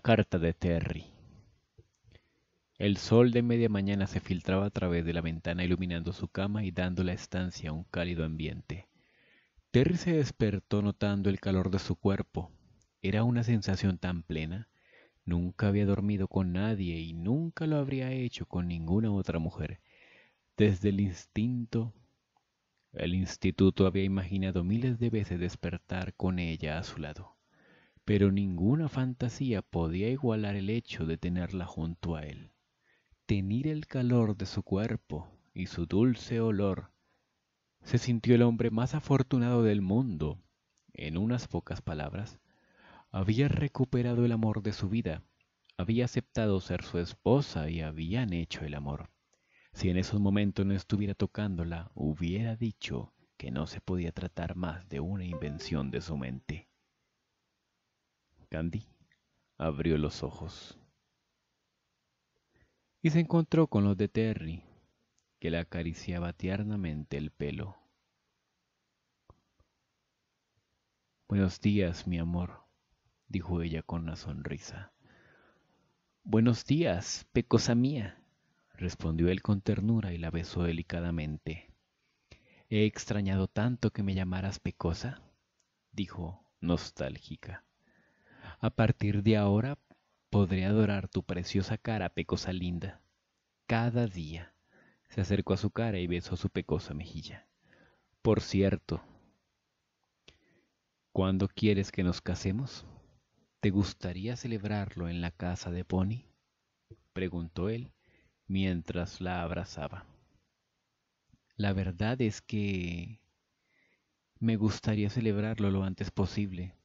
carta de Terry. El sol de media mañana se filtraba a través de la ventana iluminando su cama y dando la estancia a un cálido ambiente. Terry se despertó notando el calor de su cuerpo. Era una sensación tan plena. Nunca había dormido con nadie y nunca lo habría hecho con ninguna otra mujer. Desde el instinto, el instituto había imaginado miles de veces despertar con ella a su lado pero ninguna fantasía podía igualar el hecho de tenerla junto a él, tener el calor de su cuerpo y su dulce olor. Se sintió el hombre más afortunado del mundo. En unas pocas palabras, había recuperado el amor de su vida, había aceptado ser su esposa y habían hecho el amor. Si en esos momentos no estuviera tocándola, hubiera dicho que no se podía tratar más de una invención de su mente. Candy abrió los ojos y se encontró con los de Terry, que le acariciaba tiernamente el pelo. Buenos días, mi amor, dijo ella con una sonrisa. Buenos días, pecosa mía, respondió él con ternura y la besó delicadamente. He extrañado tanto que me llamaras pecosa, dijo nostálgica. A partir de ahora podré adorar tu preciosa cara, pecosa linda. Cada día. Se acercó a su cara y besó su pecosa mejilla. Por cierto, ¿cuándo quieres que nos casemos? ¿Te gustaría celebrarlo en la casa de Pony? preguntó él mientras la abrazaba. La verdad es que me gustaría celebrarlo lo antes posible,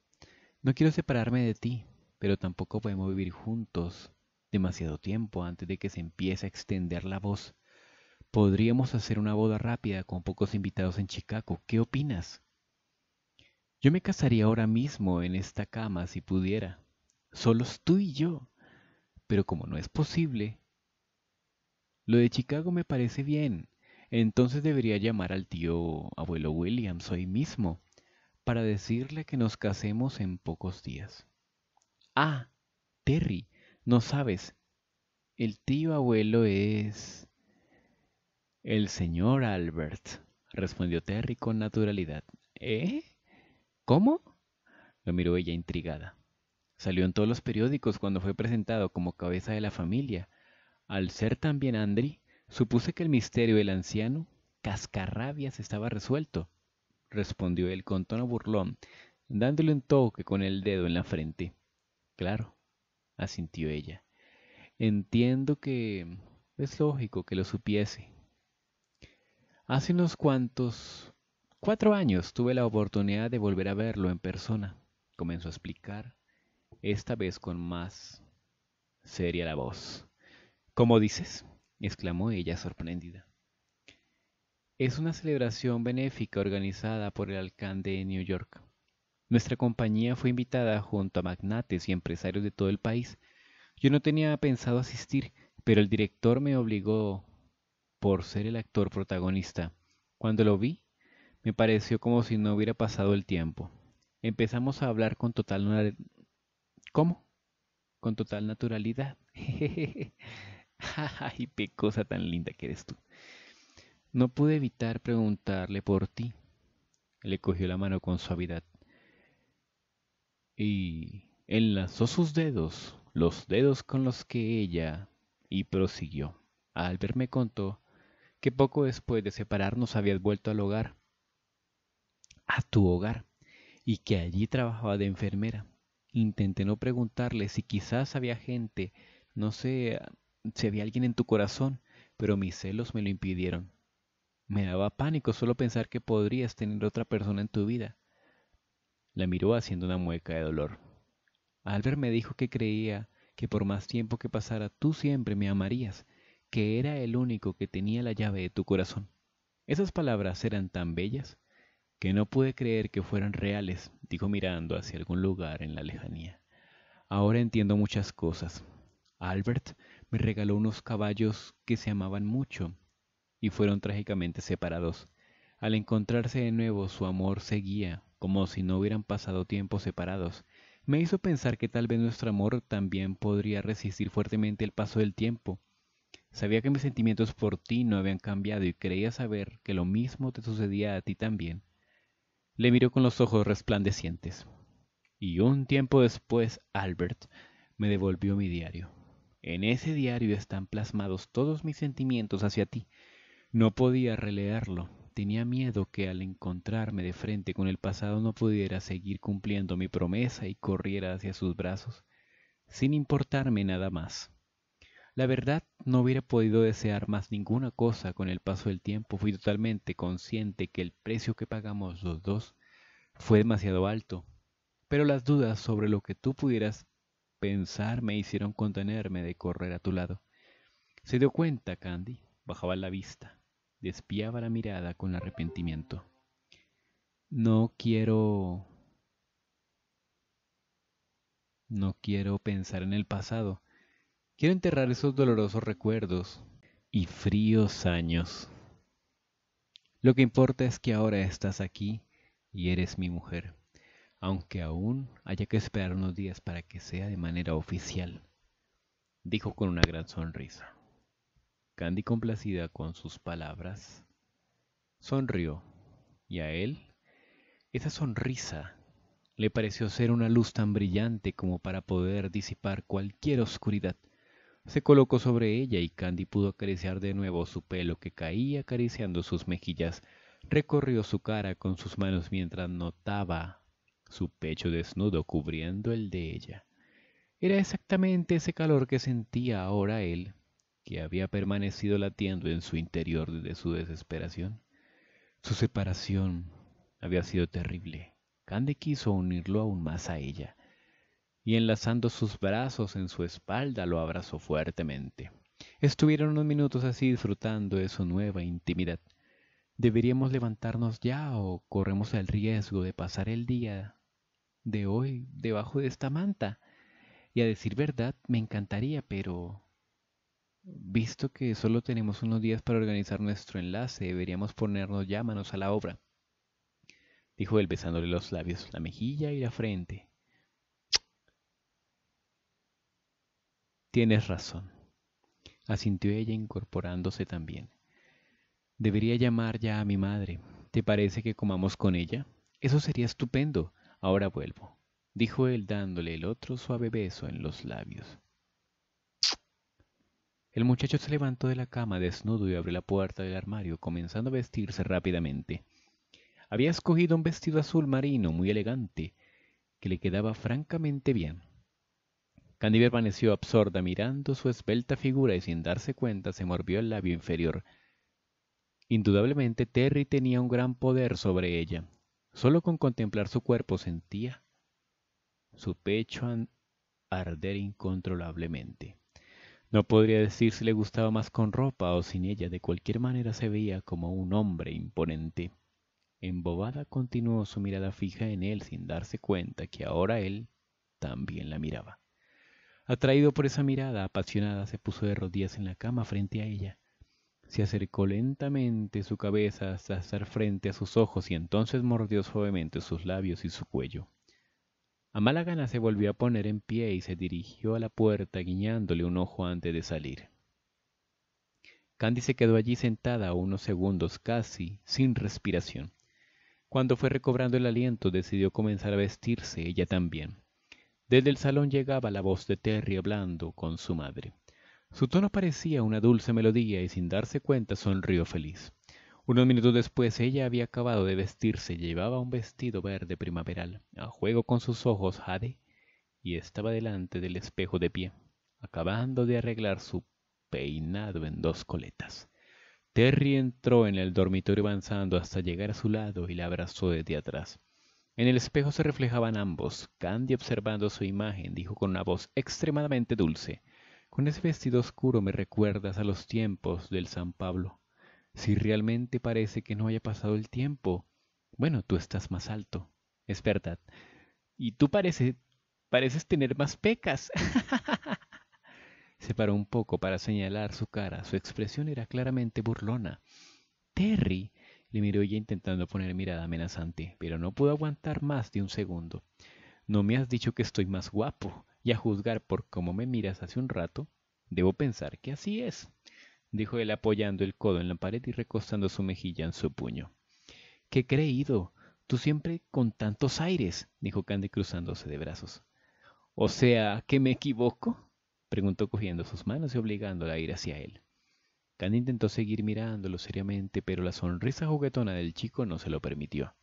no quiero separarme de ti, pero tampoco podemos vivir juntos demasiado tiempo antes de que se empiece a extender la voz. Podríamos hacer una boda rápida con pocos invitados en Chicago. ¿Qué opinas? Yo me casaría ahora mismo en esta cama si pudiera. Solos tú y yo. Pero como no es posible... Lo de Chicago me parece bien. Entonces debería llamar al tío abuelo Williams hoy mismo para decirle que nos casemos en pocos días. Ah, Terry, no sabes, el tío abuelo es... El señor Albert, respondió Terry con naturalidad. ¿Eh? ¿Cómo? Lo miró ella intrigada. Salió en todos los periódicos cuando fue presentado como cabeza de la familia. Al ser también Andri, supuse que el misterio del anciano, cascarrabias, estaba resuelto respondió él con tono burlón, dándole un toque con el dedo en la frente. Claro, asintió ella. Entiendo que es lógico que lo supiese. Hace unos cuantos cuatro años tuve la oportunidad de volver a verlo en persona, comenzó a explicar, esta vez con más seria la voz. ¿Cómo dices? exclamó ella sorprendida es una celebración benéfica organizada por el alcalde de New York. Nuestra compañía fue invitada junto a magnates y empresarios de todo el país. Yo no tenía pensado asistir, pero el director me obligó por ser el actor protagonista. Cuando lo vi, me pareció como si no hubiera pasado el tiempo. Empezamos a hablar con total... ¿Cómo? Con total naturalidad. ¡Ay, qué cosa tan linda que eres tú! No pude evitar preguntarle por ti. Le cogió la mano con suavidad y enlazó sus dedos, los dedos con los que ella, y prosiguió. Albert me contó que poco después de separarnos habías vuelto al hogar, a tu hogar, y que allí trabajaba de enfermera. Intenté no preguntarle si quizás había gente, no sé si había alguien en tu corazón, pero mis celos me lo impidieron. Me daba pánico solo pensar que podrías tener otra persona en tu vida. La miró haciendo una mueca de dolor. Albert me dijo que creía que por más tiempo que pasara tú siempre me amarías, que era el único que tenía la llave de tu corazón. Esas palabras eran tan bellas que no pude creer que fueran reales, dijo mirando hacia algún lugar en la lejanía. Ahora entiendo muchas cosas. Albert me regaló unos caballos que se amaban mucho y fueron trágicamente separados. Al encontrarse de nuevo su amor seguía, como si no hubieran pasado tiempos separados. Me hizo pensar que tal vez nuestro amor también podría resistir fuertemente el paso del tiempo. Sabía que mis sentimientos por ti no habían cambiado y creía saber que lo mismo te sucedía a ti también. Le miró con los ojos resplandecientes. Y un tiempo después, Albert me devolvió mi diario. En ese diario están plasmados todos mis sentimientos hacia ti, no podía relearlo. Tenía miedo que al encontrarme de frente con el pasado no pudiera seguir cumpliendo mi promesa y corriera hacia sus brazos, sin importarme nada más. La verdad, no hubiera podido desear más ninguna cosa con el paso del tiempo. Fui totalmente consciente que el precio que pagamos los dos fue demasiado alto, pero las dudas sobre lo que tú pudieras pensar me hicieron contenerme de correr a tu lado. Se dio cuenta, Candy, bajaba la vista. Despiaba la mirada con arrepentimiento. No quiero... No quiero pensar en el pasado. Quiero enterrar esos dolorosos recuerdos y fríos años. Lo que importa es que ahora estás aquí y eres mi mujer, aunque aún haya que esperar unos días para que sea de manera oficial, dijo con una gran sonrisa. Candy, complacida con sus palabras, sonrió, y a él esa sonrisa le pareció ser una luz tan brillante como para poder disipar cualquier oscuridad. Se colocó sobre ella y Candy pudo acariciar de nuevo su pelo que caía acariciando sus mejillas. Recorrió su cara con sus manos mientras notaba su pecho desnudo cubriendo el de ella. Era exactamente ese calor que sentía ahora él que había permanecido latiendo en su interior desde su desesperación. Su separación había sido terrible. Cande quiso unirlo aún más a ella, y enlazando sus brazos en su espalda lo abrazó fuertemente. Estuvieron unos minutos así disfrutando de su nueva intimidad. ¿Deberíamos levantarnos ya o corremos el riesgo de pasar el día de hoy debajo de esta manta? Y a decir verdad, me encantaría, pero Visto que solo tenemos unos días para organizar nuestro enlace, deberíamos ponernos ya manos a la obra, dijo él besándole los labios, la mejilla y la frente. Tienes razón, asintió ella incorporándose también. Debería llamar ya a mi madre. ¿Te parece que comamos con ella? Eso sería estupendo. Ahora vuelvo, dijo él dándole el otro suave beso en los labios. El muchacho se levantó de la cama desnudo y abrió la puerta del armario, comenzando a vestirse rápidamente. Había escogido un vestido azul marino muy elegante, que le quedaba francamente bien. Candy permaneció absorta mirando su esbelta figura y sin darse cuenta se morbió el labio inferior. Indudablemente Terry tenía un gran poder sobre ella. Solo con contemplar su cuerpo sentía su pecho arder incontrolablemente. No podría decir si le gustaba más con ropa o sin ella, de cualquier manera se veía como un hombre imponente. Embobada continuó su mirada fija en él sin darse cuenta que ahora él también la miraba. Atraído por esa mirada apasionada, se puso de rodillas en la cama frente a ella. Se acercó lentamente su cabeza hasta estar frente a sus ojos y entonces mordió suavemente sus labios y su cuello. A mala gana se volvió a poner en pie y se dirigió a la puerta guiñándole un ojo antes de salir. Candy se quedó allí sentada unos segundos casi, sin respiración. Cuando fue recobrando el aliento, decidió comenzar a vestirse ella también. Desde el salón llegaba la voz de Terry hablando con su madre. Su tono parecía una dulce melodía y sin darse cuenta sonrió feliz. Unos minutos después ella había acabado de vestirse, llevaba un vestido verde primaveral, a juego con sus ojos jade, y estaba delante del espejo de pie, acabando de arreglar su peinado en dos coletas. Terry entró en el dormitorio avanzando hasta llegar a su lado y la abrazó desde atrás. En el espejo se reflejaban ambos. Candy, observando su imagen, dijo con una voz extremadamente dulce, Con ese vestido oscuro me recuerdas a los tiempos del San Pablo. Si realmente parece que no haya pasado el tiempo, bueno, tú estás más alto, es verdad. Y tú parece, pareces tener más pecas. Se paró un poco para señalar su cara. Su expresión era claramente burlona. Terry le miró ella intentando poner mirada amenazante, pero no pudo aguantar más de un segundo. No me has dicho que estoy más guapo, y a juzgar por cómo me miras hace un rato, debo pensar que así es dijo él apoyando el codo en la pared y recostando su mejilla en su puño. ¡Qué creído! Tú siempre con tantos aires, dijo Candy cruzándose de brazos. O sea, ¿que me equivoco? preguntó cogiendo sus manos y obligándola a ir hacia él. Candy intentó seguir mirándolo seriamente, pero la sonrisa juguetona del chico no se lo permitió.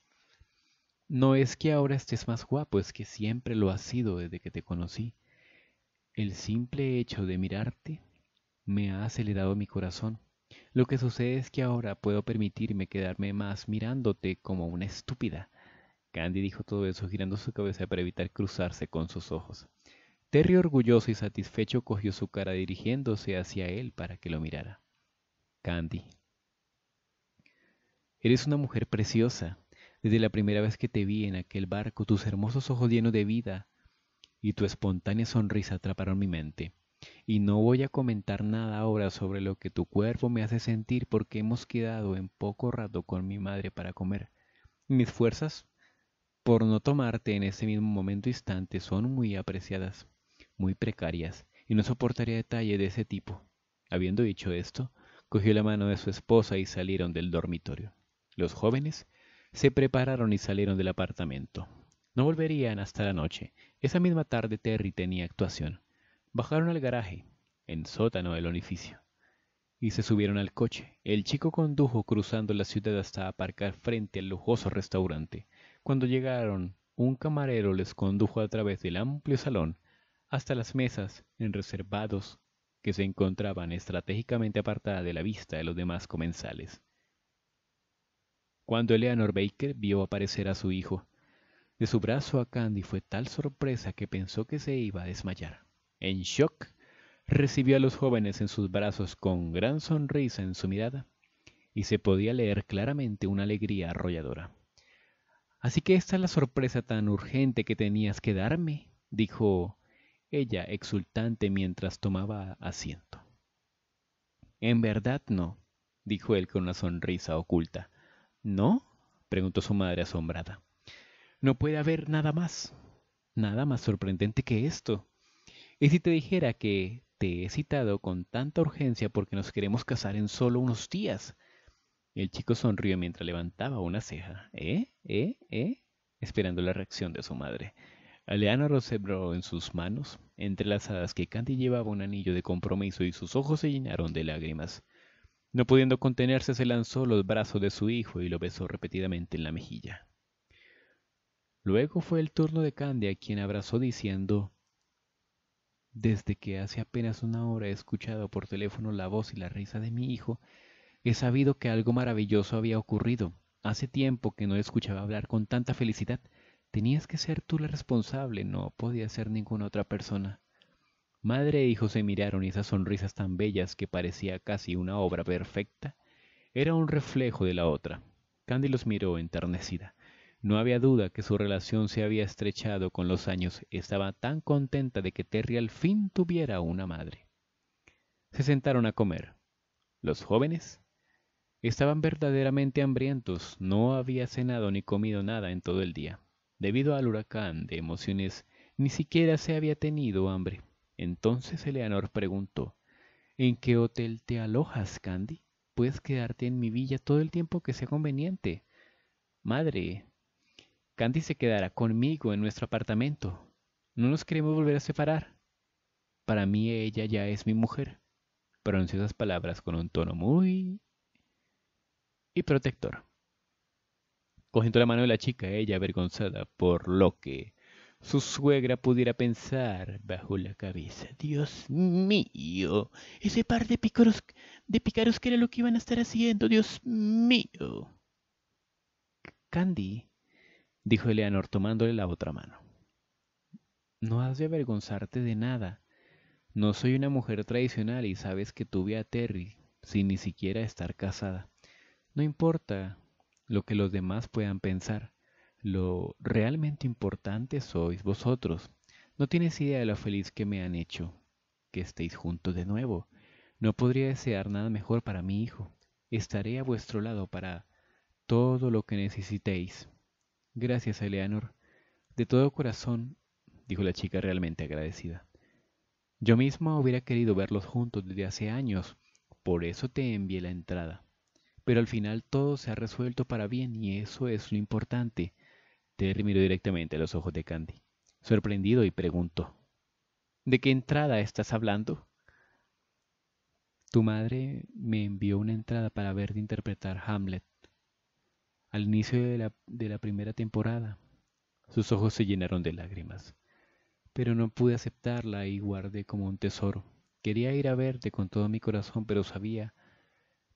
No es que ahora estés más guapo, es que siempre lo has sido desde que te conocí. El simple hecho de mirarte me ha acelerado mi corazón. Lo que sucede es que ahora puedo permitirme quedarme más mirándote como una estúpida. Candy dijo todo eso girando su cabeza para evitar cruzarse con sus ojos. Terry orgulloso y satisfecho cogió su cara dirigiéndose hacia él para que lo mirara. Candy. Eres una mujer preciosa. Desde la primera vez que te vi en aquel barco, tus hermosos ojos llenos de vida y tu espontánea sonrisa atraparon mi mente. Y no voy a comentar nada ahora sobre lo que tu cuerpo me hace sentir porque hemos quedado en poco rato con mi madre para comer. Mis fuerzas por no tomarte en ese mismo momento instante son muy apreciadas, muy precarias, y no soportaría detalle de ese tipo. Habiendo dicho esto, cogió la mano de su esposa y salieron del dormitorio. Los jóvenes se prepararon y salieron del apartamento. No volverían hasta la noche. Esa misma tarde Terry tenía actuación. Bajaron al garaje, en sótano del orificio, y se subieron al coche. El chico condujo cruzando la ciudad hasta aparcar frente al lujoso restaurante. Cuando llegaron, un camarero les condujo a través del amplio salón hasta las mesas en reservados que se encontraban estratégicamente apartadas de la vista de los demás comensales. Cuando Eleanor Baker vio aparecer a su hijo, de su brazo a Candy fue tal sorpresa que pensó que se iba a desmayar en shock, recibió a los jóvenes en sus brazos con gran sonrisa en su mirada y se podía leer claramente una alegría arrolladora. Así que esta es la sorpresa tan urgente que tenías que darme, dijo ella exultante mientras tomaba asiento. En verdad no, dijo él con una sonrisa oculta. ¿No? preguntó su madre asombrada. No puede haber nada más, nada más sorprendente que esto, ¿Y si te dijera que te he citado con tanta urgencia porque nos queremos casar en solo unos días? El chico sonrió mientras levantaba una ceja. ¿Eh? ¿Eh? ¿Eh? Esperando la reacción de su madre. Aleano cebró en sus manos, entrelazadas que Candy llevaba un anillo de compromiso y sus ojos se llenaron de lágrimas. No pudiendo contenerse, se lanzó los brazos de su hijo y lo besó repetidamente en la mejilla. Luego fue el turno de Candy a quien abrazó diciendo desde que hace apenas una hora he escuchado por teléfono la voz y la risa de mi hijo, he sabido que algo maravilloso había ocurrido. Hace tiempo que no escuchaba hablar con tanta felicidad. Tenías que ser tú la responsable, no podía ser ninguna otra persona. Madre e hijo se miraron y esas sonrisas tan bellas que parecía casi una obra perfecta, era un reflejo de la otra. Candy los miró enternecida. No había duda que su relación se había estrechado con los años. Estaba tan contenta de que Terry al fin tuviera una madre. Se sentaron a comer. Los jóvenes estaban verdaderamente hambrientos. No había cenado ni comido nada en todo el día. Debido al huracán de emociones, ni siquiera se había tenido hambre. Entonces Eleanor preguntó, ¿En qué hotel te alojas, Candy? Puedes quedarte en mi villa todo el tiempo que sea conveniente. Madre, Candy se quedará conmigo en nuestro apartamento. No nos queremos volver a separar. Para mí ella ya es mi mujer. Pronunció esas palabras con un tono muy... y protector. Cogiendo la mano de la chica, ella avergonzada por lo que su suegra pudiera pensar, bajo la cabeza. Dios mío, ese par de pícaros, de pícaros que era lo que iban a estar haciendo, Dios mío. Candy dijo Eleanor tomándole la otra mano. No has de avergonzarte de nada. No soy una mujer tradicional y sabes que tuve a Terry sin ni siquiera estar casada. No importa lo que los demás puedan pensar. Lo realmente importante sois vosotros. No tienes idea de lo feliz que me han hecho que estéis juntos de nuevo. No podría desear nada mejor para mi hijo. Estaré a vuestro lado para todo lo que necesitéis. Gracias, Eleanor. De todo corazón, dijo la chica realmente agradecida. Yo misma hubiera querido verlos juntos desde hace años, por eso te envié la entrada. Pero al final todo se ha resuelto para bien y eso es lo importante. Terry miró directamente a los ojos de Candy, sorprendido y preguntó. ¿De qué entrada estás hablando? Tu madre me envió una entrada para ver de interpretar Hamlet al inicio de la, de la primera temporada. Sus ojos se llenaron de lágrimas, pero no pude aceptarla y guardé como un tesoro. Quería ir a verte con todo mi corazón, pero sabía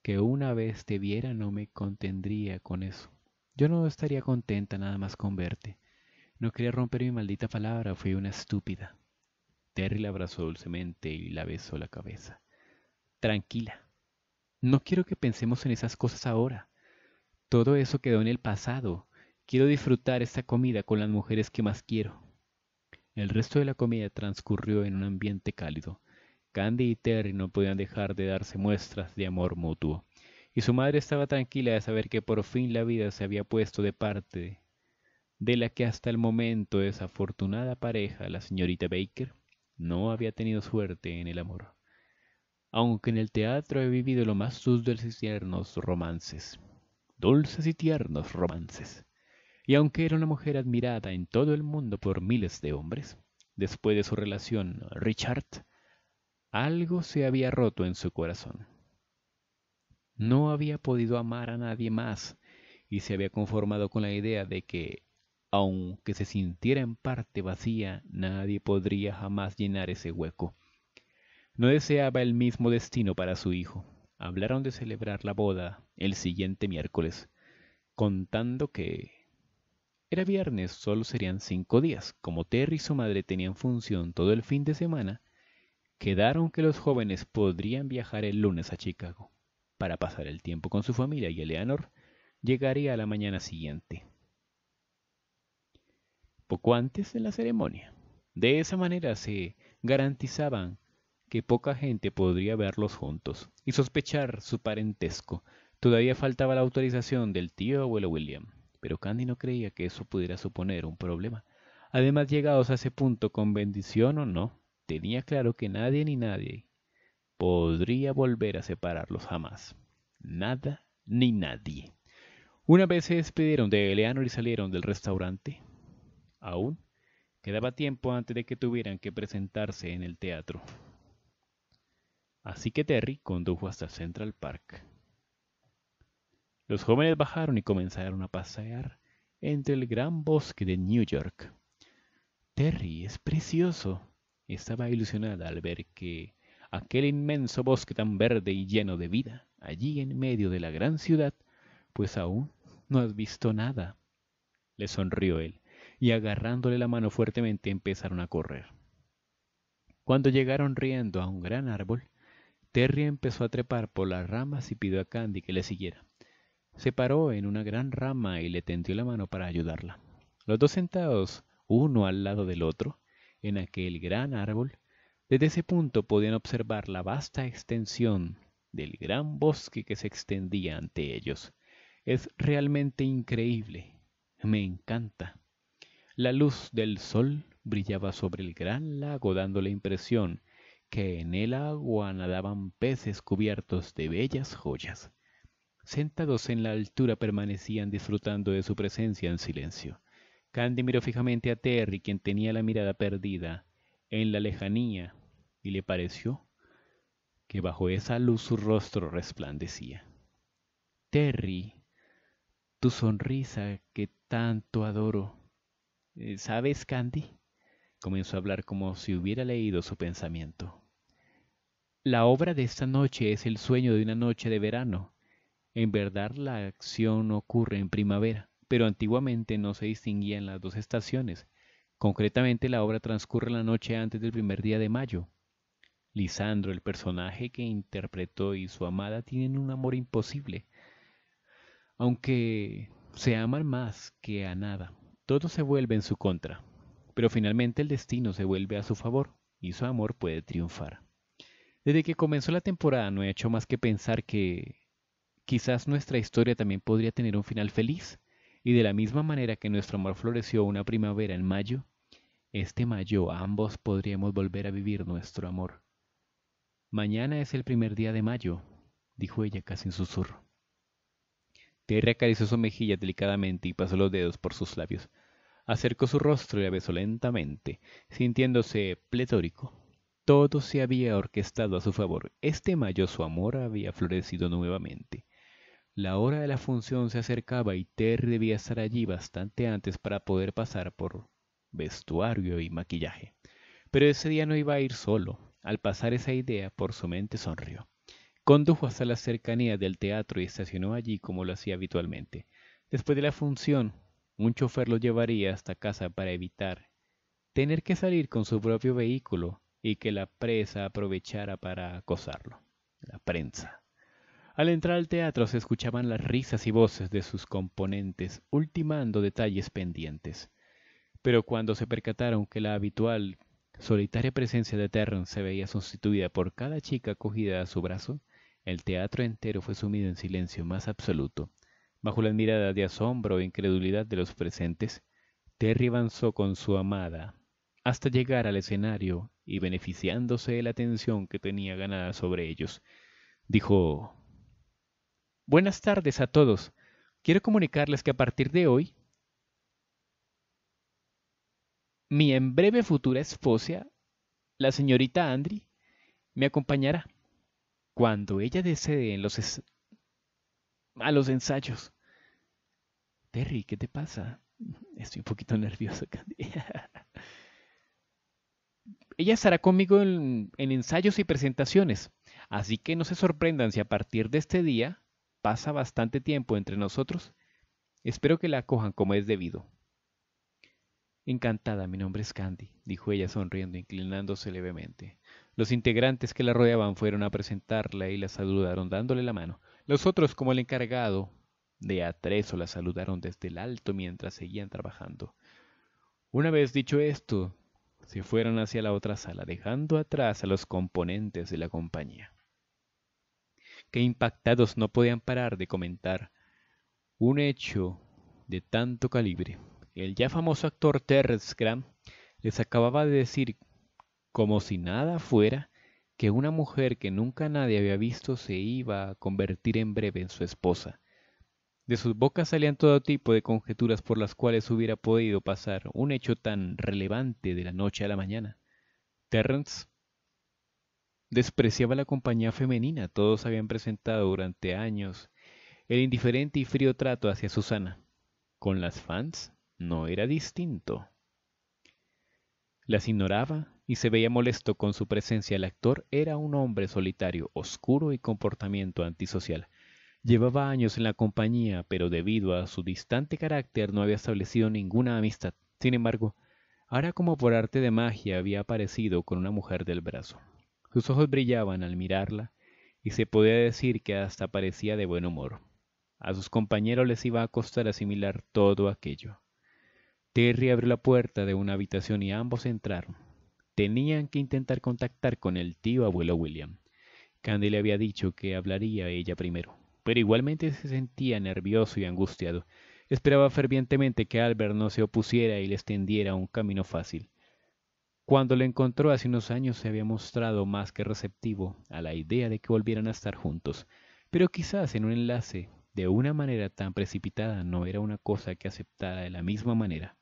que una vez te viera no me contendría con eso. Yo no estaría contenta nada más con verte. No quería romper mi maldita palabra, fui una estúpida. Terry la abrazó dulcemente y la besó la cabeza. Tranquila. No quiero que pensemos en esas cosas ahora. Todo eso quedó en el pasado. Quiero disfrutar esta comida con las mujeres que más quiero. El resto de la comida transcurrió en un ambiente cálido. Candy y Terry no podían dejar de darse muestras de amor mutuo, y su madre estaba tranquila de saber que por fin la vida se había puesto de parte de la que hasta el momento desafortunada pareja, la señorita Baker, no había tenido suerte en el amor, aunque en el teatro he vivido lo más sus de los romances dulces y tiernos romances. Y aunque era una mujer admirada en todo el mundo por miles de hombres, después de su relación Richard, algo se había roto en su corazón. No había podido amar a nadie más y se había conformado con la idea de que, aunque se sintiera en parte vacía, nadie podría jamás llenar ese hueco. No deseaba el mismo destino para su hijo hablaron de celebrar la boda el siguiente miércoles, contando que era viernes, solo serían cinco días. Como Terry y su madre tenían función todo el fin de semana, quedaron que los jóvenes podrían viajar el lunes a Chicago para pasar el tiempo con su familia y Eleanor llegaría a la mañana siguiente. Poco antes de la ceremonia. De esa manera se garantizaban que poca gente podría verlos juntos y sospechar su parentesco. Todavía faltaba la autorización del tío abuelo William, pero Candy no creía que eso pudiera suponer un problema. Además, llegados a ese punto, con bendición o no, tenía claro que nadie ni nadie podría volver a separarlos jamás. Nada ni nadie. Una vez se despidieron de Eleanor y salieron del restaurante. Aún quedaba tiempo antes de que tuvieran que presentarse en el teatro. Así que Terry condujo hasta Central Park. Los jóvenes bajaron y comenzaron a pasear entre el gran bosque de New York. Terry es precioso. Estaba ilusionada al ver que aquel inmenso bosque tan verde y lleno de vida, allí en medio de la gran ciudad, pues aún no has visto nada. Le sonrió él, y agarrándole la mano fuertemente empezaron a correr. Cuando llegaron riendo a un gran árbol, Terry empezó a trepar por las ramas y pidió a Candy que le siguiera. Se paró en una gran rama y le tendió la mano para ayudarla. Los dos sentados, uno al lado del otro, en aquel gran árbol, desde ese punto podían observar la vasta extensión del gran bosque que se extendía ante ellos. Es realmente increíble. Me encanta. La luz del sol brillaba sobre el gran lago dando la impresión que en el agua nadaban peces cubiertos de bellas joyas. Sentados en la altura permanecían disfrutando de su presencia en silencio. Candy miró fijamente a Terry, quien tenía la mirada perdida en la lejanía, y le pareció que bajo esa luz su rostro resplandecía. Terry, tu sonrisa que tanto adoro. Eh, ¿Sabes, Candy? Comenzó a hablar como si hubiera leído su pensamiento. La obra de esta noche es el sueño de una noche de verano. En verdad la acción ocurre en primavera, pero antiguamente no se distinguían las dos estaciones. Concretamente la obra transcurre la noche antes del primer día de mayo. Lisandro, el personaje que interpretó y su amada tienen un amor imposible, aunque se aman más que a nada. Todo se vuelve en su contra, pero finalmente el destino se vuelve a su favor y su amor puede triunfar. Desde que comenzó la temporada no he hecho más que pensar que quizás nuestra historia también podría tener un final feliz, y de la misma manera que nuestro amor floreció una primavera en mayo, este mayo ambos podríamos volver a vivir nuestro amor. Mañana es el primer día de mayo, dijo ella casi en susurro. Terry acarició su mejilla delicadamente y pasó los dedos por sus labios. Acercó su rostro y la besó lentamente, sintiéndose pletórico. Todo se había orquestado a su favor. Este mayo su amor había florecido nuevamente. La hora de la función se acercaba y Terry debía estar allí bastante antes para poder pasar por vestuario y maquillaje. Pero ese día no iba a ir solo. Al pasar esa idea por su mente sonrió. Condujo hasta la cercanía del teatro y estacionó allí como lo hacía habitualmente. Después de la función, un chofer lo llevaría hasta casa para evitar tener que salir con su propio vehículo y que la presa aprovechara para acosarlo, la prensa. Al entrar al teatro se escuchaban las risas y voces de sus componentes, ultimando detalles pendientes. Pero cuando se percataron que la habitual solitaria presencia de Terran se veía sustituida por cada chica cogida a su brazo, el teatro entero fue sumido en silencio más absoluto. Bajo la mirada de asombro e incredulidad de los presentes, Terry avanzó con su amada hasta llegar al escenario y beneficiándose de la atención que tenía ganada sobre ellos, dijo Buenas tardes a todos. Quiero comunicarles que a partir de hoy mi en breve futura esposa, la señorita Andri, me acompañará cuando ella desee en los malos a los ensayos. Terry, ¿qué te pasa? Estoy un poquito nervioso, Candy. Ella estará conmigo en, ensayos y presentaciones, así que no se sorprendan si a partir de este día pasa bastante tiempo entre nosotros. Espero que la acojan como es debido. Encantada, mi nombre es Candy, dijo ella sonriendo, inclinándose levemente. Los integrantes que la rodeaban fueron a presentarla y la saludaron dándole la mano. Los otros, como el encargado de atrezo, la saludaron desde el alto mientras seguían trabajando. Una vez dicho esto, se fueron hacia la otra sala, dejando atrás a los componentes de la compañía, Qué impactados no podían parar de comentar un hecho de tanto calibre. El ya famoso actor Terrence Graham les acababa de decir, como si nada fuera, que una mujer que nunca nadie había visto se iba a convertir en breve en su esposa, de sus bocas salían todo tipo de conjeturas por las cuales hubiera podido pasar un hecho tan relevante de la noche a la mañana. Terrence despreciaba la compañía femenina. Todos habían presentado durante años el indiferente y frío trato hacia Susana. Con las fans no era distinto. Las ignoraba y se veía molesto con su presencia. El actor era un hombre solitario, oscuro y comportamiento antisocial. Llevaba años en la compañía, pero debido a su distante carácter no había establecido ninguna amistad. Sin embargo, ahora como por arte de magia había aparecido con una mujer del brazo. Sus ojos brillaban al mirarla y se podía decir que hasta parecía de buen humor. A sus compañeros les iba a costar asimilar todo aquello. Terry abrió la puerta de una habitación y ambos entraron. Tenían que intentar contactar con el tío abuelo William. Candy le había dicho que hablaría ella primero pero igualmente se sentía nervioso y angustiado. Esperaba fervientemente que Albert no se opusiera y le extendiera un camino fácil. Cuando le encontró hace unos años se había mostrado más que receptivo a la idea de que volvieran a estar juntos, pero quizás en un enlace de una manera tan precipitada no era una cosa que aceptara de la misma manera.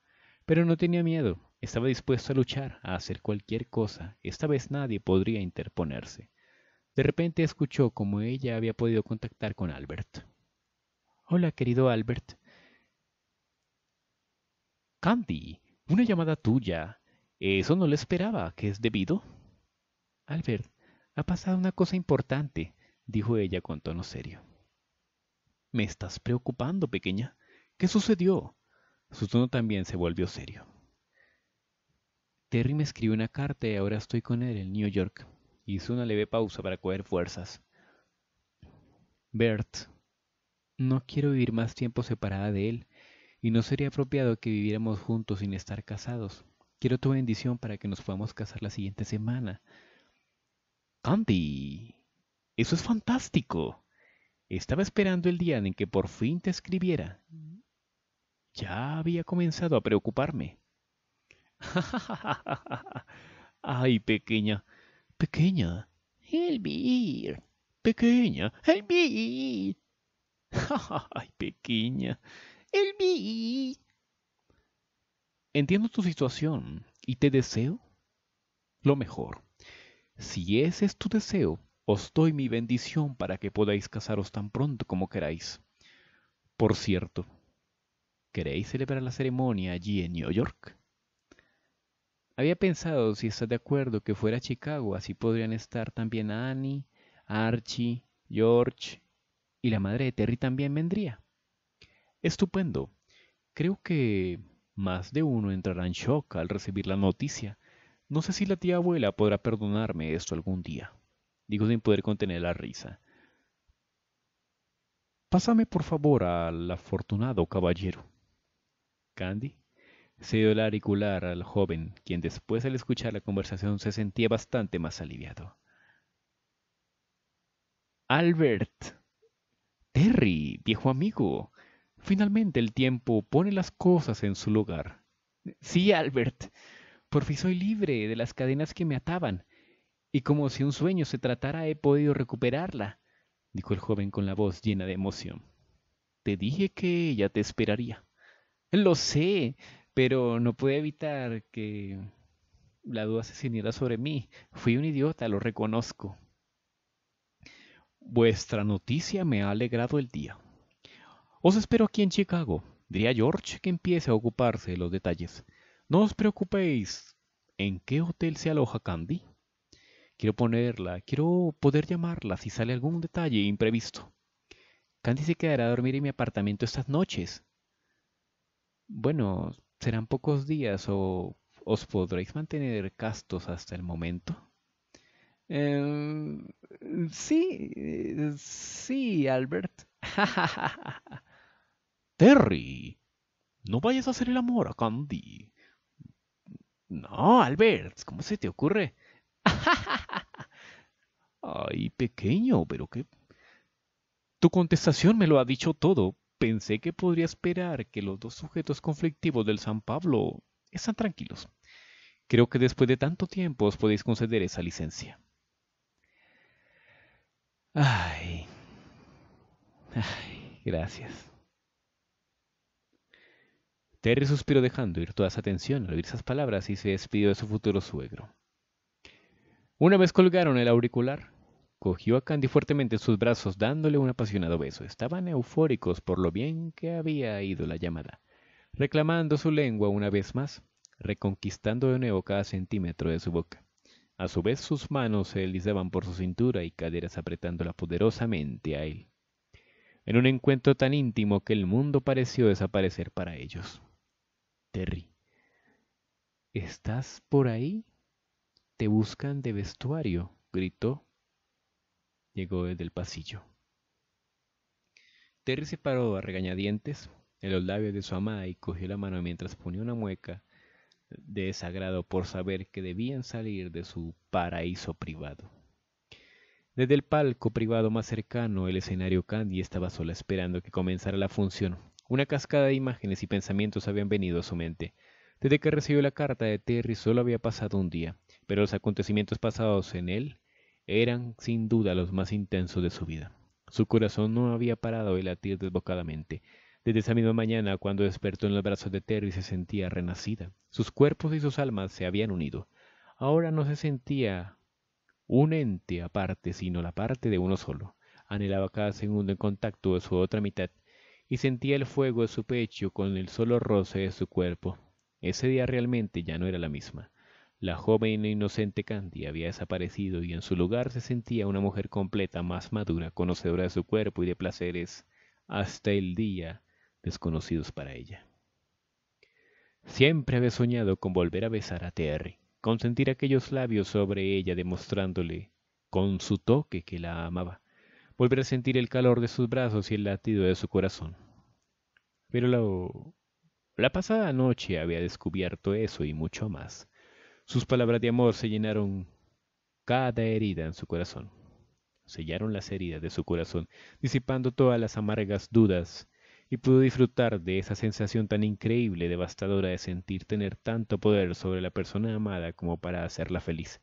Pero no tenía miedo, estaba dispuesto a luchar, a hacer cualquier cosa, esta vez nadie podría interponerse. De repente escuchó cómo ella había podido contactar con Albert. Hola, querido Albert. Candy, una llamada tuya. Eso no lo esperaba. ¿Qué es debido? Albert, ha pasado una cosa importante, dijo ella con tono serio. Me estás preocupando, pequeña. ¿Qué sucedió? Su tono también se volvió serio. Terry me escribió una carta y ahora estoy con él en New York hizo una leve pausa para coger fuerzas. Bert, no quiero vivir más tiempo separada de él, y no sería apropiado que viviéramos juntos sin estar casados. Quiero tu bendición para que nos podamos casar la siguiente semana. Candy, eso es fantástico. Estaba esperando el día en que por fin te escribiera. Ya había comenzado a preocuparme. Ay, pequeña, Pequeña, Elvir. Pequeña, Elvir. Ay, pequeña, Elvir. Entiendo tu situación y te deseo lo mejor. Si ese es tu deseo, os doy mi bendición para que podáis casaros tan pronto como queráis. Por cierto, ¿queréis celebrar la ceremonia allí en New York? Había pensado, si estás de acuerdo, que fuera a Chicago, así podrían estar también Annie, Archie, George y la madre de Terry también vendría. Estupendo. Creo que más de uno entrará en shock al recibir la noticia. No sé si la tía abuela podrá perdonarme esto algún día, dijo sin poder contener la risa. Pásame por favor al afortunado caballero. Candy se dio la auricular al joven, quien después al escuchar la conversación se sentía bastante más aliviado. Albert. Terry, viejo amigo. Finalmente el tiempo pone las cosas en su lugar. Sí, Albert. Por fin soy libre de las cadenas que me ataban, y como si un sueño se tratara he podido recuperarla, dijo el joven con la voz llena de emoción. Te dije que ella te esperaría. Lo sé, pero no pude evitar que la duda se siniera sobre mí. Fui un idiota, lo reconozco. Vuestra noticia me ha alegrado el día. Os espero aquí en Chicago. Diría George que empiece a ocuparse de los detalles. No os preocupéis. ¿En qué hotel se aloja Candy? Quiero ponerla, quiero poder llamarla si sale algún detalle imprevisto. Candy se quedará a dormir en mi apartamento estas noches. Bueno, ¿Serán pocos días o os podréis mantener castos hasta el momento? Em, sí, sí, Albert. Terry, no vayas a hacer el amor a Candy. No, Albert, ¿cómo se te ocurre? Ay, pequeño, pero qué... Tu contestación me lo ha dicho todo. Pensé que podría esperar que los dos sujetos conflictivos del San Pablo están tranquilos. Creo que después de tanto tiempo os podéis conceder esa licencia. Ay. Ay, gracias. Terry suspiró dejando ir toda esa atención al oír esas palabras y se despidió de su futuro suegro. Una vez colgaron el auricular, Cogió a Candy fuertemente en sus brazos, dándole un apasionado beso. Estaban eufóricos por lo bien que había ido la llamada, reclamando su lengua una vez más, reconquistando de nuevo cada centímetro de su boca. A su vez sus manos se deslizaban por su cintura y caderas apretándola poderosamente a él. En un encuentro tan íntimo que el mundo pareció desaparecer para ellos. Terry. ¿Estás por ahí? Te buscan de vestuario, gritó llegó desde el pasillo. Terry se paró a regañadientes en los labios de su amada y cogió la mano mientras ponía una mueca de desagrado por saber que debían salir de su paraíso privado. Desde el palco privado más cercano, el escenario Candy estaba sola esperando que comenzara la función. Una cascada de imágenes y pensamientos habían venido a su mente. Desde que recibió la carta de Terry solo había pasado un día, pero los acontecimientos pasados en él eran sin duda los más intensos de su vida. Su corazón no había parado de latir desbocadamente. Desde esa misma mañana, cuando despertó en los brazos de Terry, se sentía renacida. Sus cuerpos y sus almas se habían unido. Ahora no se sentía un ente aparte, sino la parte de uno solo. Anhelaba cada segundo en contacto de su otra mitad y sentía el fuego de su pecho con el solo roce de su cuerpo. Ese día realmente ya no era la misma. La joven e inocente Candy había desaparecido y en su lugar se sentía una mujer completa, más madura, conocedora de su cuerpo y de placeres hasta el día desconocidos para ella. Siempre había soñado con volver a besar a Terry, con sentir aquellos labios sobre ella demostrándole con su toque que la amaba, volver a sentir el calor de sus brazos y el latido de su corazón. Pero la, la pasada noche había descubierto eso y mucho más. Sus palabras de amor se llenaron cada herida en su corazón. Sellaron las heridas de su corazón, disipando todas las amargas dudas, y pudo disfrutar de esa sensación tan increíble, y devastadora de sentir tener tanto poder sobre la persona amada como para hacerla feliz.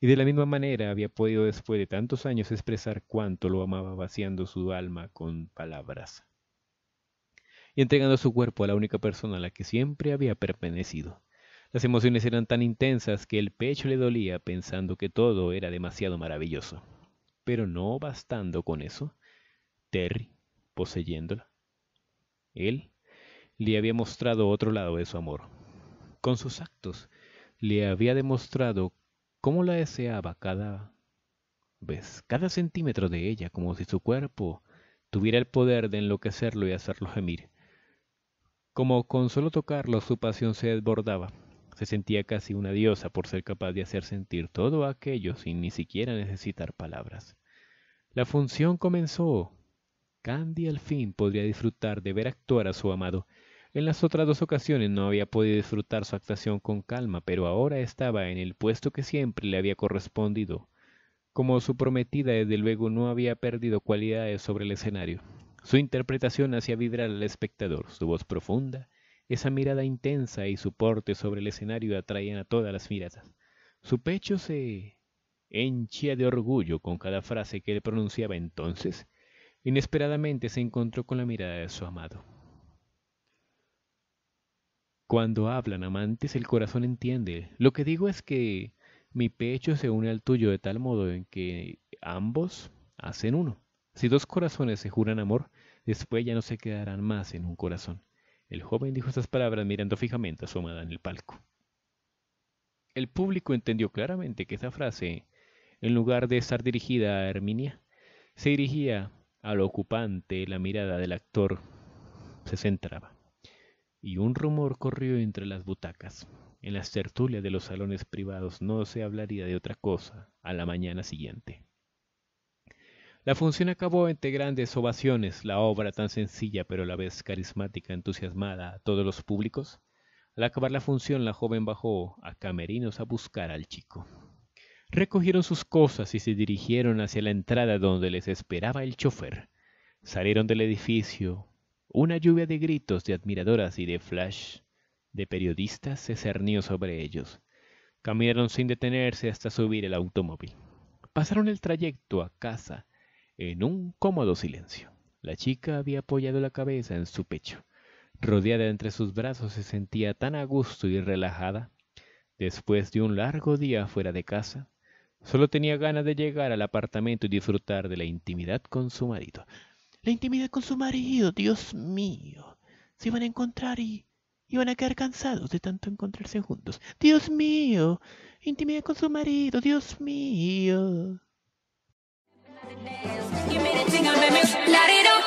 Y de la misma manera había podido después de tantos años expresar cuánto lo amaba vaciando su alma con palabras y entregando su cuerpo a la única persona a la que siempre había pertenecido. Las emociones eran tan intensas que el pecho le dolía pensando que todo era demasiado maravilloso. Pero no bastando con eso, Terry, poseyéndola, él le había mostrado otro lado de su amor. Con sus actos le había demostrado cómo la deseaba cada vez, cada centímetro de ella, como si su cuerpo tuviera el poder de enloquecerlo y hacerlo gemir. Como con solo tocarlo su pasión se desbordaba. Se sentía casi una diosa por ser capaz de hacer sentir todo aquello sin ni siquiera necesitar palabras. La función comenzó. Candy al fin podría disfrutar de ver actuar a su amado. En las otras dos ocasiones no había podido disfrutar su actuación con calma, pero ahora estaba en el puesto que siempre le había correspondido. Como su prometida, desde luego, no había perdido cualidades sobre el escenario. Su interpretación hacía vibrar al espectador, su voz profunda esa mirada intensa y su porte sobre el escenario atraían a todas las miradas. Su pecho se henchía de orgullo con cada frase que él pronunciaba entonces. Inesperadamente se encontró con la mirada de su amado. Cuando hablan amantes, el corazón entiende. Lo que digo es que mi pecho se une al tuyo de tal modo en que ambos hacen uno. Si dos corazones se juran amor, después ya no se quedarán más en un corazón. El joven dijo estas palabras mirando fijamente a su amada en el palco. El público entendió claramente que esa frase, en lugar de estar dirigida a Herminia, se dirigía al ocupante la mirada del actor se centraba, y un rumor corrió entre las butacas. En las tertulias de los salones privados no se hablaría de otra cosa a la mañana siguiente. La función acabó entre grandes ovaciones. La obra, tan sencilla pero a la vez carismática, entusiasmada a todos los públicos. Al acabar la función, la joven bajó a Camerinos a buscar al chico. Recogieron sus cosas y se dirigieron hacia la entrada donde les esperaba el chofer. Salieron del edificio. Una lluvia de gritos de admiradoras y de flash de periodistas se cernió sobre ellos. Caminaron sin detenerse hasta subir el automóvil. Pasaron el trayecto a casa en un cómodo silencio. La chica había apoyado la cabeza en su pecho. Rodeada entre sus brazos se sentía tan a gusto y relajada. Después de un largo día fuera de casa, solo tenía ganas de llegar al apartamento y disfrutar de la intimidad con su marido. La intimidad con su marido, Dios mío. Se iban a encontrar y iban a quedar cansados de tanto encontrarse juntos. Dios mío. Intimidad con su marido, Dios mío. Give me the tingle, baby. Light it up.